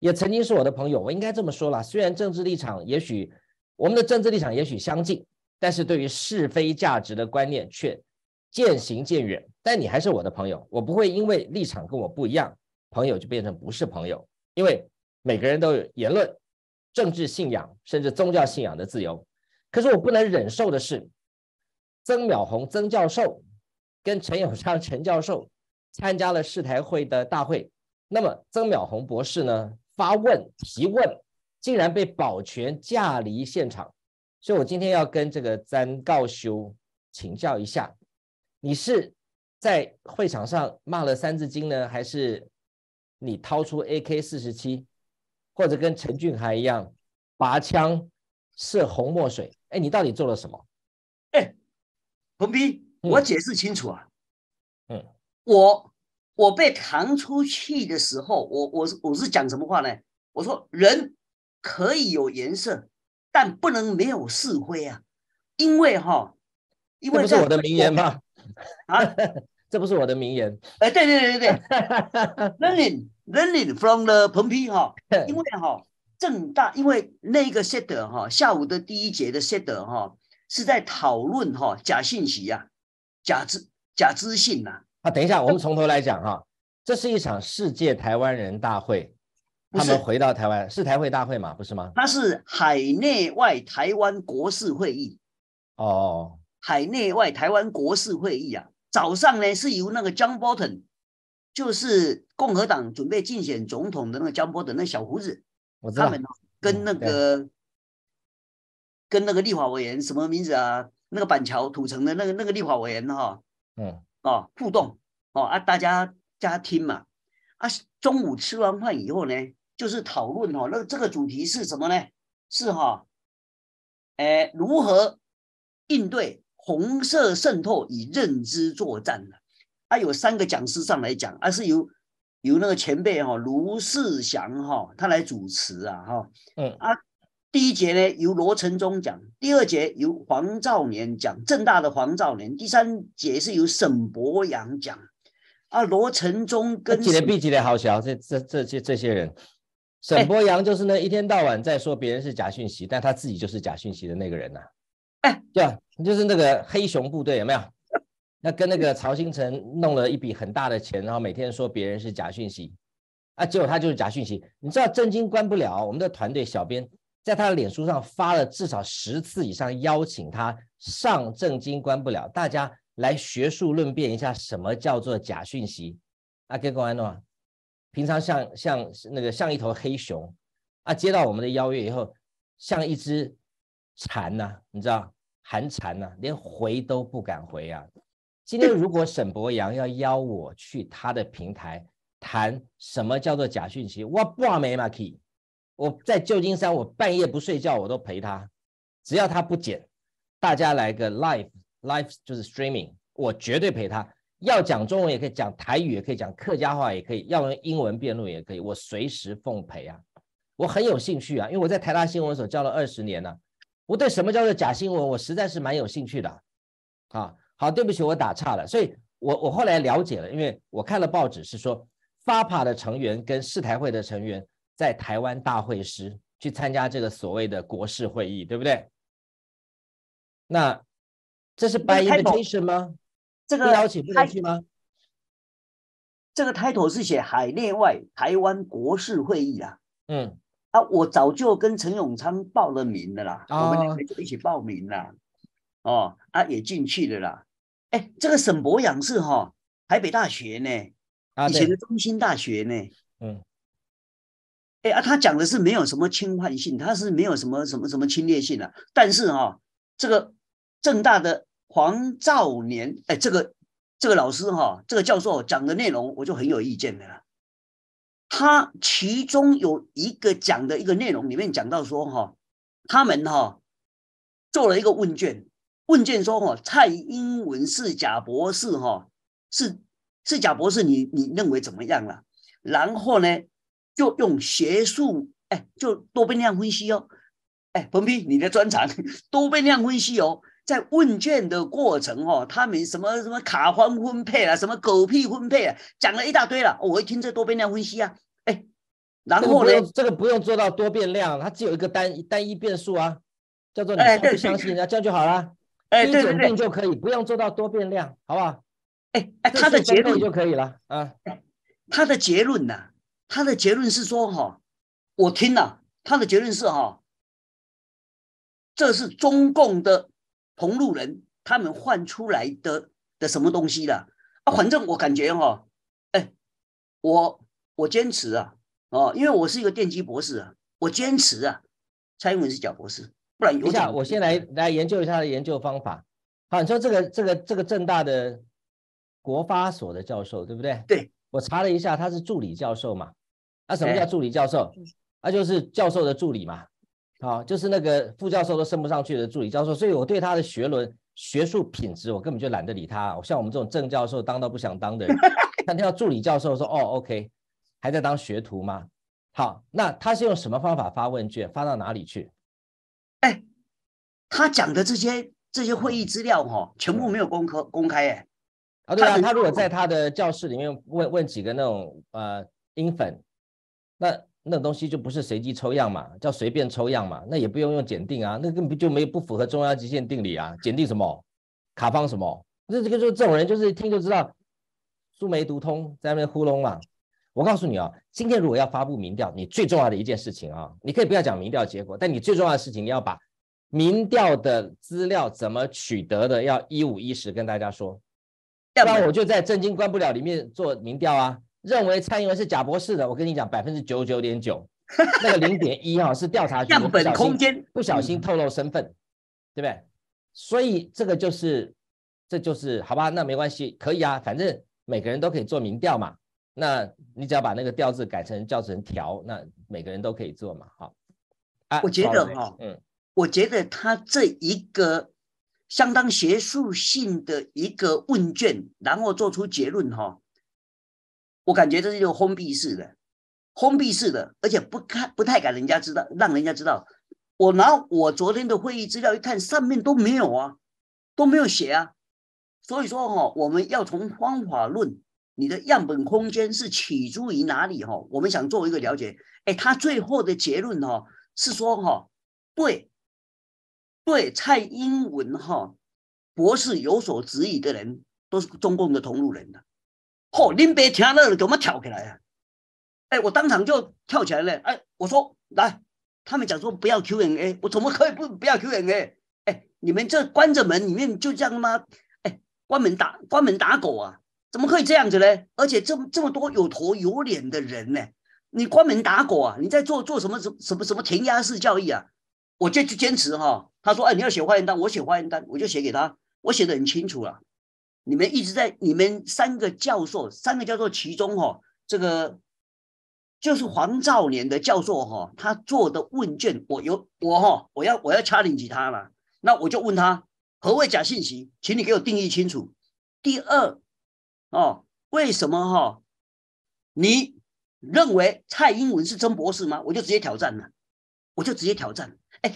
S1: 也曾经是我的朋友。我应该这么说了，虽然政治立场也许我们的政治立场也许相近，但是对于是非价值的观念却渐行渐远。但你还是我的朋友，我不会因为立场跟我不一样，朋友就变成不是朋友。因为每个人都有言论、政治信仰甚至宗教信仰的自由，可是我不能忍受的是。曾淼红曾教授跟陈友昌陈教授参加了世台会的大会，那么曾淼红博士呢发问提问，竟然被保全架离现场，所以我今天要跟这个詹告修请教一下，你是在会场上骂了《三字经》呢，还是你掏出 AK 四十七，或者跟陈俊海一样拔枪射红墨水？哎，你到底做了什么？哎。彭斌，我解释清楚啊。嗯，
S3: 我我被弹出去的时候，我我我是讲什么话呢？我说人可以有颜色，但不能没有是非啊。因为哈，因为不是我的名言吗？啊，这不是我的名言。哎，对对对对 Learning learning from the 彭斌哈，因为哈正大，因为那个 shed 哈，下午的第一节的 shed 哈。
S1: 是在讨论哈假信息呀，假知假知性呐啊！等一下，我们从头来讲哈，这是一场世界台湾人大会，他们回到台湾是台会大会嘛，不是吗？
S3: 它是海内外台湾国事会议哦，海内外台湾国事会议啊！早上呢是由那个江波腾，就是共和党准备竞选总统的那个江波腾，那小胡子，我知道，跟那个。跟那个立法委员什么名字啊？那个板桥土城的那个那个立法委员哈，嗯，哦，互动哦啊，大家家听嘛啊，中午吃完饭以后呢，就是讨论哈，那这个主题是什么呢？是哈，诶，如何应对红色渗透与认知作战的？啊，有三个讲师上来讲，而是由由那个前辈哈卢世祥哈他来主持啊哈，嗯啊。第一节呢由罗成忠讲，第二节由黄兆年讲，正大的黄兆年，第三节是由沈博阳讲。
S1: 啊，罗成忠跟几年毕几年好小，这这这些这些人，沈博阳就是呢一天到晚在说别人是假讯息，但他自己就是假讯息的那个人呐。哎，对啊，就是那个黑熊部队有没有？那跟那个曹新成弄了一笔很大的钱，然后每天说别人是假讯息，啊，结果他就是假讯息。你知道正经关不了我们的团队小编。在他的脸书上发了至少十次以上邀请他上正经关不了，大家来学术论辩一下什么叫做假讯息。阿根公安诺，平常像像那个像一头黑熊，啊，接到我们的邀约以后，像一只蝉呐，你知道寒蝉呐，连回都不敢回啊。今天如果沈博洋要邀我去他的平台谈什么叫做假讯息，我爆没嘛 key。我在旧金山，我半夜不睡觉，我都陪他，只要他不剪，大家来个 live live 就是 streaming，我绝对陪他。要讲中文也可以，讲台语也可以，讲客家话也可以，要用英文辩论也可以，我随时奉陪啊！我很有兴趣啊，因为我在台大新闻所教了二十年了，我对什么叫做假新闻，我实在是蛮有兴趣的啊。好，对不起，我打岔了，所以我我后来了解了，因为我看了报纸是说，FAPA 的成员跟世台会的成员。在台湾大会师去参加这个所谓的国事会议，对不对？那这是 by invitation 吗？这个邀请不能去
S3: 吗？这个 title 是写海内外台湾国事会议啊。嗯啊，我早就跟陈永昌报了名的啦，我们两个就一起报名啦。哦，啊，也进去了啦。哎，这个沈博洋是哈台北大学呢，啊、以前的中心大学呢。嗯。哎啊，他讲的是没有什么侵犯性，他是没有什么什么什么侵略性的。但是啊，这个正大的黄兆年，哎，这个这个老师哈，这个教授讲的内容我就很有意见的了。他其中有一个讲的一个内容里面讲到说哈，他们哈做了一个问卷，问卷说哈，蔡英文是假博士哈，是是假博士，你你认为怎么样了？然后呢？就用学术哎，就多变量分析哦，哎，鹏斌，你的专长 多变量分析哦，在问卷的过程哦，他们什么什么卡方分配啊，什么狗屁分配啊，讲了一大堆了，我一听这多变量分析啊，哎，然后呢，这
S1: 个不用做到多变量，它只有一个单单一变数啊，叫做你不相信，那这样就好了，对对对，就可以，不用做到多变量，好不好？哎哎，他的结论就
S3: 可以了，啊。他的结论呢？他的结论是说哈，我听了他的结论是哈，这是中共的同路人，他们换出来的的什么东西的啊？反正我感觉哈，哎，我我坚持啊，哦，因为我是一个电机
S1: 博士啊，我坚持啊。蔡英文是假博士，不然。等一下，我先来来研究一下他的研究方法。好，你说这个这个这个正大的国发所的教授对不对？对，我查了一下，他是助理教授嘛。那什么叫助理教授？那就是教授的助理嘛，好，就是那个副教授都升不上去的助理教授。所以我对他的学轮学术品质，我根本就懒得理他。我像我们这种正教授当到不想当的人，他听到助理教授说：“哦，OK，还在当学徒吗？”好，那他是用什么方法发问卷？发到哪里去？哎，他讲的这些这些会议资料哦，全部没有公开公开哎。啊，对啊，他如果在他的教室里面问问几个那种呃鹰粉。那那东西就不是随机抽样嘛，叫随便抽样嘛，那也不用用检定啊，那根本就没不符合中央极限定理啊，检定什么卡方什么，那这个就这种人就是一听就知道书没读通，在那边糊弄啊。我告诉你啊，今天如果要发布民调，你最重要的一件事情啊，你可以不要讲民调结果，但你最重要的事情你要把民调的资料怎么取得的要一五一十跟大家说。然我就在正经关不了里面做民调啊。认为蔡英文是假博士的，我跟你讲，百分之九十九点九，那个零点一哈是调查局不小心不小心透露身份，对不对？所以这个就是，这就是好吧，那没关系，可以啊，反正每个人都可以做民调嘛。那你只要把那个调字改成叫成调，那每个人都可以做嘛。好，啊，我觉得哈，嗯，我
S3: 觉得他这一个相当学术性的一个问卷，然后做出结论哈。我感觉这是就封闭式的，封闭式的，而且不看不太敢人家知道，让人家知道。我拿我昨天的会议资料一看，上面都没有啊，都没有写啊。所以说哈，我们要从方法论，你的样本空间是起诸于哪里哈？我们想做一个了解。哎，他最后的结论哈是说哈，对，对蔡英文哈博士有所质疑的人都是中共的同路人的。嚯！您别听了，怎么跳起来呀？哎，我当场就跳起来了。哎，我说来，他们讲说不要 Q N A，我怎么可以不不要 Q N A？哎，你们这关着门里面就这样吗？哎，关门打关门打狗啊？怎么可以这样子呢？而且这么这么多有头有脸的人呢，你关门打狗啊？你在做做什么什么什么什么填鸭式教育啊？我就去坚持哈。他说哎，你要写化验单，我写化验单，我就写给他，我写的很清楚了。你们一直在，你们三个教授，三个教授其中哈，这个就是黄兆年的教授哈，他做的问卷，我有我哈，我要我要掐点起他了，那我就问他何谓假信息，请你给我定义清楚。第二哦，为什么哈？你认为蔡英文是真博士吗？我就直接挑战了，我就直接挑战，哎。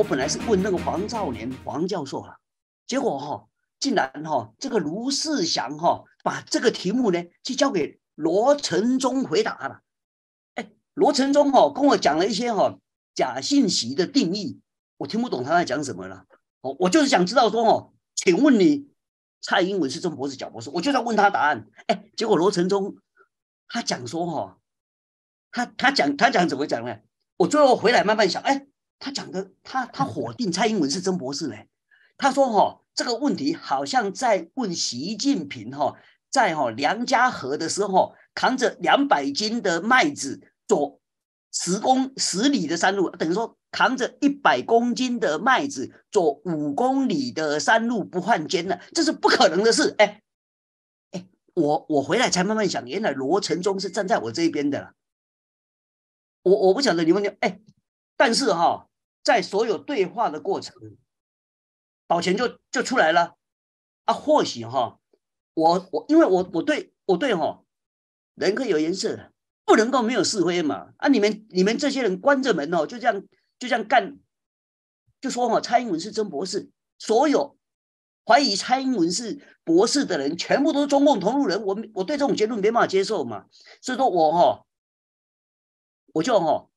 S3: 我本来是问那个黄兆年黄教授了，结果哈，竟然哈，这个卢世祥哈把这个题目呢，就交给罗成忠回答了。哎，罗成忠哦，跟我讲了一些哈假信息的定义，我听不懂他在讲什么了。哦，我就是想知道说哦，请问你，蔡英文是真博士假博士？我就在问他答案。哎，结果罗成忠他讲说哈，他他讲他讲怎么讲呢？我最后回来慢慢想，哎。他讲的，他他火定蔡英文是真博士呢。他说哈，这个问题好像在问习近平哈，在哈梁家河的时候扛着两百斤的麦子走十公十里的山路，等于说扛着一百公斤的麦子走五公里的山路不换肩的，这是不可能的事。哎哎，我我回来才慢慢想，原来罗成忠是站在我这一边的了。我我不晓得你们哎，但是哈。在所有对话的过程，保全就就出来了。啊，或许哈，我我因为我我对我对哈，人可以有颜色，不能够没有是非嘛。啊，你们你们这些人关着门哦，就这样就这样干，就说哈，蔡英文是真博士，所有怀疑蔡英文是博士的人，全部都是中共同路人。我我对这种结论没办法接受嘛，所以说我哈，我就哈。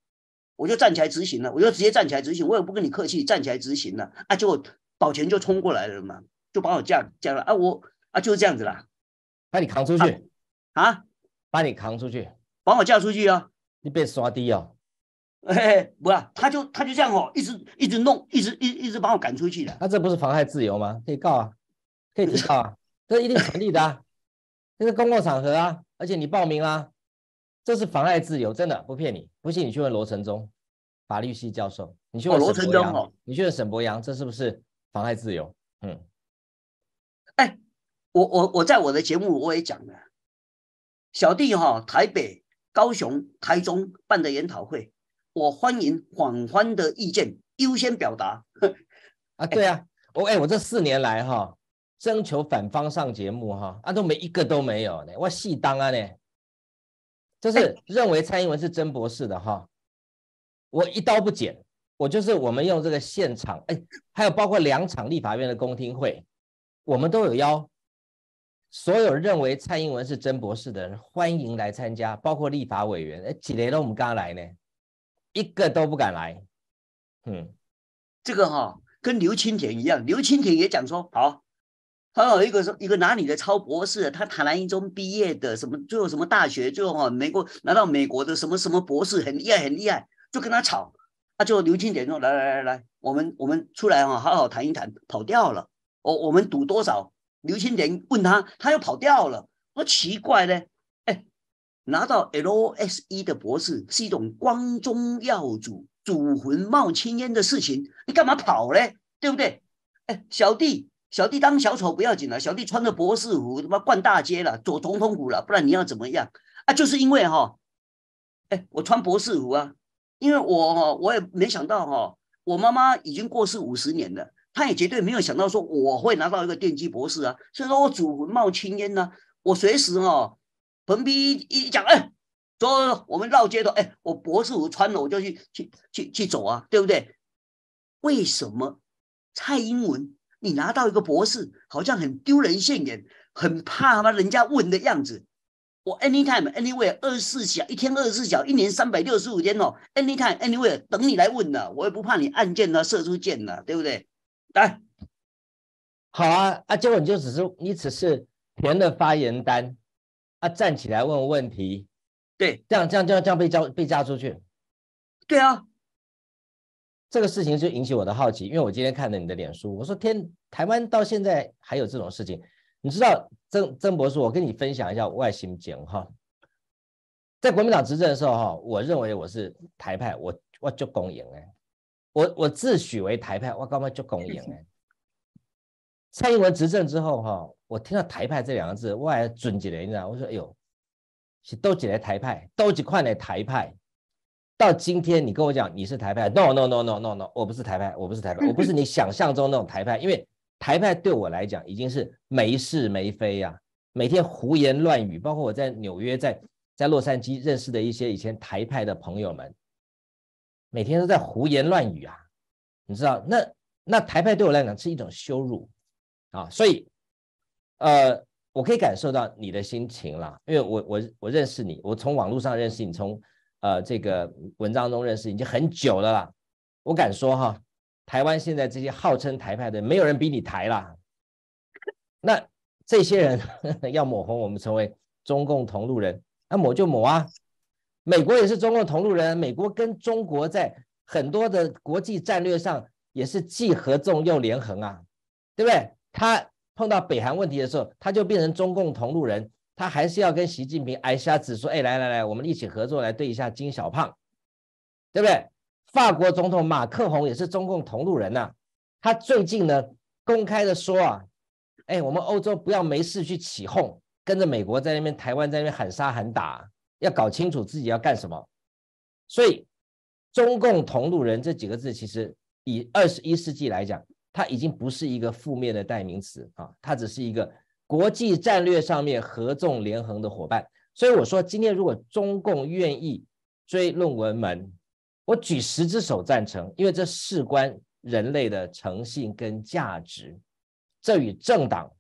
S3: 我就站起来执行了，我就直接站起来执行，我也不跟你客气，站起来执行了啊，结果保全就冲过来了嘛，就把我架架了啊，我啊就是这样子啦，把你扛出去啊，把你扛出去，把我架出去啊，你别刷低哦，
S1: 嘿嘿，不要，他就他就这样哦，一直一直弄，一直一一直把我赶出去的，他这不是妨害自由吗？可以告啊，可以提告啊，这一定成利的，啊，这是公共场合啊，而且你报名啦。这是妨碍自由，真的不骗你。不信你去问罗成忠，法律系教授。你去问罗成忠，你去问沈博洋，这是不是妨碍自由？嗯。
S3: 哎，我我我在我的节目我也讲了，小弟哈，台北、高雄、台中办的研讨会，
S1: 我欢迎广方的意见优先表达。啊，对啊。我哎，我这四年来哈，征求反方上节目哈，啊都没一个都没有呢，我戏当啊呢。就是认为蔡英文是真博士的哈，我一刀不剪，我就是我们用这个现场，哎，还有包括两场立法院的公听会，我们都有邀，所有认为蔡英文是真博士的人欢迎来参加，包括立法委员，哎，雷都们刚来呢，一个都不敢来，嗯，这个哈跟刘清田一样，
S3: 刘清田也讲说好。还有一个是，一个里的超博士，他台南一中毕业的，什么最后什么大学，最后哈美国拿到美国的什么什么博士，很厉害很厉害，就跟他吵，他就刘清典说来来来来，我们我们出来哈，好好谈一谈，跑掉了，我我们赌多少？刘清典问他，他又跑掉了，说奇怪嘞，哎，拿到 LSE 的博士是一种光宗耀祖、祖魂冒青烟的事情，你干嘛跑嘞？对不对？哎，小弟。小弟当小丑不要紧了，小弟穿着博士服他妈逛大街了，走总统府了，不然你要怎么样啊？就是因为哈，哎，我穿博士服啊，因为我我也没想到哈，我妈妈已经过世五十年了，她也绝对没有想到说我会拿到一个电机博士啊，所以说我祖坟冒青烟呢，我随时哈，彭边一讲，哎，走，我们绕街头，哎，我博士服穿了，我就去去去去走啊，对不对？为什么蔡英文？你拿到一个博士，好像很丢人现眼，很怕妈人家问的样子，我 anytime anywhere 二十四小一天二十四小一年三百六十五天哦，anytime anywhere 等你来问的，我也不怕你按键啊射出箭呢，对不对？来，
S1: 好啊啊，结果你就只是你只是填了发言单，啊，站起来问问题，对，这样这样这样这样被叫被叫出去，对啊。这个事情就引起我的好奇，因为我今天看了你的脸书，我说天，台湾到现在还有这种事情，你知道？曾曾博士，我跟你分享一下外心尖哈，在国民党执政的时候哈，我认为我是台派，我我就公赢哎，我我自诩为台派，我干嘛就公赢哎？蔡英文执政之后哈，我听到台派这两个字，我还准起来，你知道？我说哎呦，是都一来台派，都几块来台派。到今天，你跟我讲你是台派，no no no no no no，我不是台派，我不是台派，我不是你想象中那种台派，因为台派对我来讲已经是没是没非呀，每天胡言乱语，包括我在纽约在在洛杉矶认识的一些以前台派的朋友们，每天都在胡言乱语啊，你知道，那那台派对我来讲是一种羞辱啊，所以，呃，我可以感受到你的心情了，因为我我我认识你，我从网络上认识你，从。呃，这个文章中认识已经很久了啦，我敢说哈，台湾现在这些号称台派的，没有人比你台啦。那这些人 要抹红我们成为中共同路人，那抹就抹啊。美国也是中共同路人，美国跟中国在很多的国际战略上也是既合纵又连横啊，对不对？他碰到北韩问题的时候，他就变成中共同路人。他还是要跟习近平挨瞎子说：“哎，来来来，我们一起合作来对一下金小胖，对不对？”法国总统马克龙也是中共同路人呐。他最近呢公开的说啊：“哎，我们欧洲不要没事去起哄，跟着美国在那边台湾在那边喊杀喊打，要搞清楚自己要干什么。”所以“中共同路人”这几个字，其实以二十一世纪来讲，它已经不是一个负面的代名词啊，它只是一个。国际战略上面合纵连横的伙伴，所以我说今天如果中共愿意追论文门，我举十只手赞成，因为这事关人类的诚信跟价值，这与政党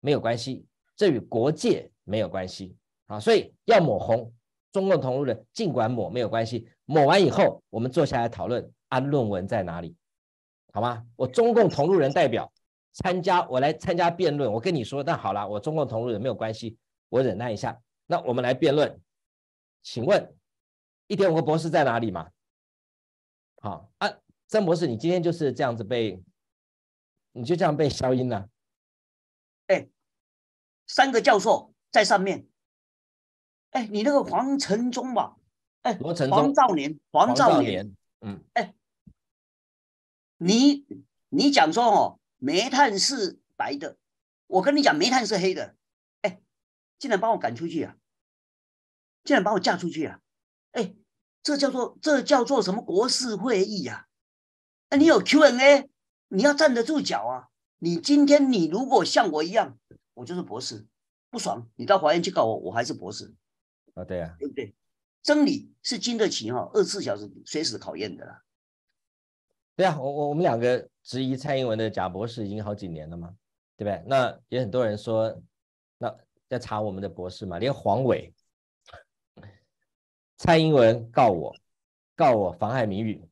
S1: 没有关系，这与国界没有关系啊，所以要抹红中共同路人，尽管抹没有关系，抹完以后我们坐下来讨论啊，论文在哪里，好吗？我中共同路人代表。参加，我来参加辩论。我跟你说，那好了，我中共同路人没有关系，我忍耐一下。那我们来辩论，请问一点五个博士在哪里嘛？好啊，张博士，你今天就是这样子被，你就这样被消音了。哎，三个教授在上面。
S3: 哎，你那个黄晨钟吧，哎，黄兆年，黄兆年，嗯，哎，你你讲说哦。煤炭是白的，我跟你讲，煤炭是黑的。哎，竟然把我赶出去啊！竟然把我嫁出去啊！哎，这叫做这叫做什么国事会议呀？哎，你有 Q&A，你要站得住脚啊！你今天你如果像我一样，我就是博士，不爽，你到法院去告我，我还是博士。啊，对啊，对不对？真理是经得起哈二十四小时随时考验的。啦。
S1: 对啊，我我我们两个。质疑蔡英文的贾博士已经好几年了嘛，对不对？那也很多人说，那要查我们的博士嘛？连黄伟，蔡英文告我，告我妨害名誉，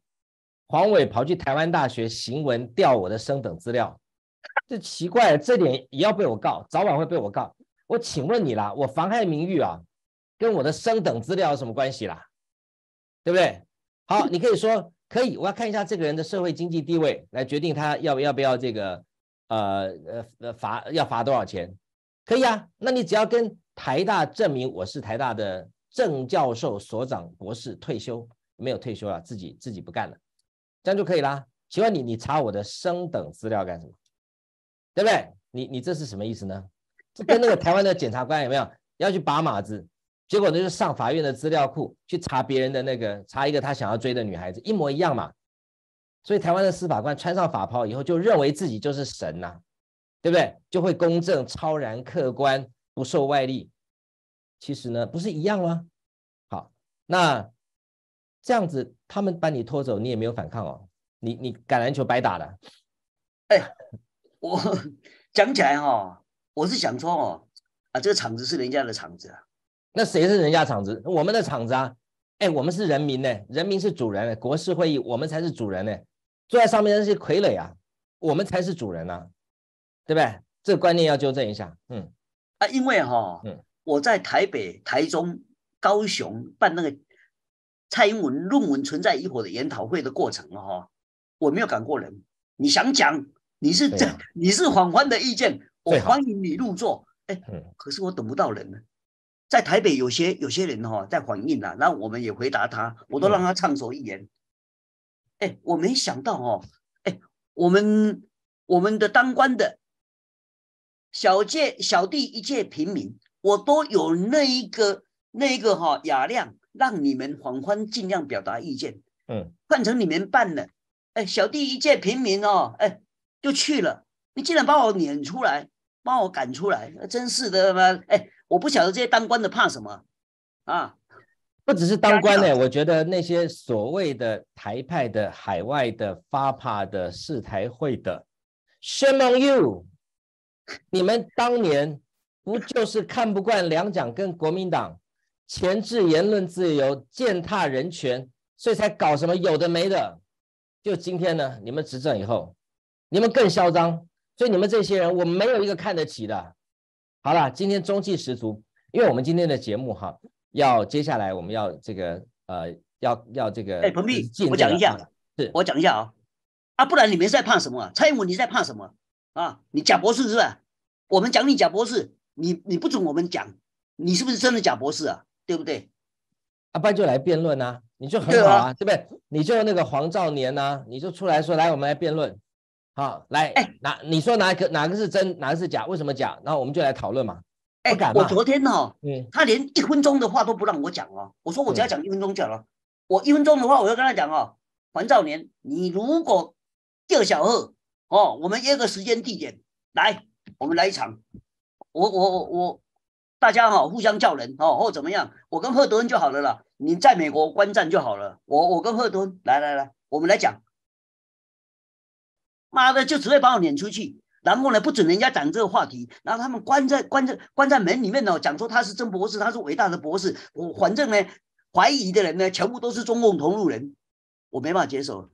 S1: 黄伟跑去台湾大学行文调我的升等资料，这奇怪，这点也要被我告，早晚会被我告。我请问你啦，我妨害名誉啊，跟我的升等资料有什么关系啦？对不对？好，你可以说。可以，我要看一下这个人的社会经济地位，来决定他要不要不要这个，呃呃呃罚要罚多少钱？可以啊，那你只要跟台大证明我是台大的正教授所长博士退休，没有退休了，自己自己不干了，这样就可以啦。请问你你查我的生等资料干什么？对不对？你你这是什么意思呢？这跟那个台湾的检察官有没有要去把马子？结果呢，就上法院的资料库去查别人的那个，查一个他想要追的女孩子，一模一样嘛。所以台湾的司法官穿上法袍以后，就认为自己就是神呐，对不对？就会公正、超然、客观，不受外力。其实呢，不是一样吗？好，那这样子，他们把你拖走，你也没有反抗哦。你你橄榄球白打了。哎，我 讲起来哈，我是想说哦，啊，这个场子是人家的场子啊。那谁是人家厂子？我们的厂子啊！哎，我们是人民呢，人民是主人呢。国事会议，我们才是主人呢。坐在上面那些傀儡啊，我们才是主人啊，对不对？这个观念要纠正一下。嗯，啊，因为哈，嗯，我在
S3: 台北、台中、高雄办那个蔡英文论文存在疑否的研讨会的过程啊，我没有赶过人。你想讲，你是这，你是反方的意见，我欢迎你入座。哎，可是我等不到人在台北有些有些人哈在反映啦，然后我们也回答他，我都让他畅所欲言。哎，我没想到哦，哎，我们我们的当官的，小介小弟一介平民，我都有那一个那一个哈雅量，让你们狂欢尽量表达意见。嗯，换成你们办了，哎，小弟一介平民哦，哎，就去了，你竟然把我撵出来，把我赶出来，真是的嘛，哎。我不晓得这些当官的怕什么啊！
S1: 不只是当官的，我觉得那些所谓的台派的、海外的、发派的、四台会的，shame on you！你们当年不就是看不惯两蒋跟国民党前置言论自由、践踏人权，所以才搞什么有的没的？就今天呢，你们执政以后，你们更嚣张，所以你们这些人，我没有一个看得起的。好了，今天中气十足，因为我们今天的节目哈，要接下来我们要这个呃，要要这个，我讲一下，是我讲一下啊，啊，不然你们在怕什么？蔡英文，你在怕什么
S3: 啊？你假博士是不是？我们讲你假博士，你你不准我们讲，你是不
S1: 是真的假博士啊？对不对？啊，不然就来辩论呐，你就很好啊，对不对？你就那个黄兆年呐，你就出来说，来我们来辩论。好，来，哎，哪你说哪个哪个是真，哪个是假？为什么假？然后我们就来讨论嘛。哎，我昨天哦，嗯，他连一分钟的话都不让我讲哦。我说我只要讲一分钟就好了。我一分钟的话，我就跟他
S3: 讲哦，黄兆年，你如果叫小二哦，我们约个时间地点来，我们来一场。我我我我，大家哈互相叫人哦，或怎么样？我跟赫德恩就好了啦。你在美国观战就好了。我我跟赫德恩来来来，我们来讲。妈的，就只会把我撵出去，然后呢，不准人家讲这个话题，然后他们关在关在关在门里面哦，讲说他是真博士，他是伟大的博士，我反正呢怀疑的人呢，全部都是中共同路人，
S1: 我没办法接受。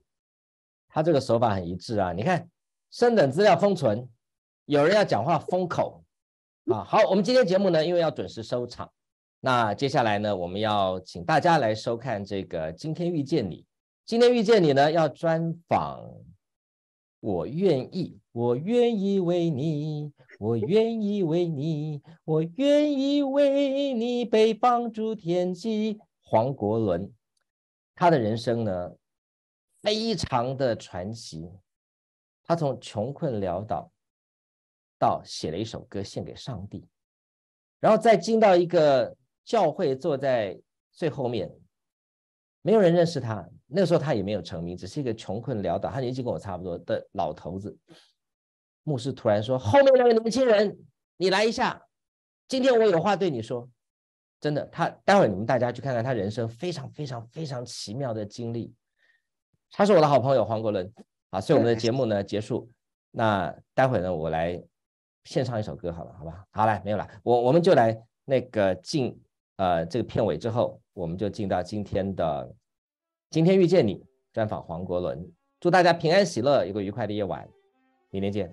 S1: 他这个手法很一致啊，你看，删等资料封存，有人要讲话封口啊。好，我们今天节目呢，因为要准时收场，那接下来呢，我们要请大家来收看这个《今天遇见你》，《今天遇见你》呢要专访。我愿意，我愿意为你，我愿意为你，我愿意为你被帮助天机。黄国伦，他的人生呢，非常的传奇。他从穷困潦倒，到写了一首歌献给上帝，然后再进到一个教会，坐在最后面，没有人认识他。那个时候他也没有成名，只是一个穷困潦倒、他年纪跟我差不多的老头子。牧师突然说：“后面那位年轻人，你来一下，今天我有话对你说。”真的，他待会儿你们大家去看看他人生非常非常非常奇妙的经历。他是我的好朋友黄国伦啊，所以我们的节目呢结束。那待会儿呢，我来献唱一首歌，好了，好吧，好来，没有了，我我们就来那个进呃这个片尾之后，我们就进到今天的。今天遇见你，专访黄国伦。祝大家平安喜乐，一个愉快的夜晚。明天见。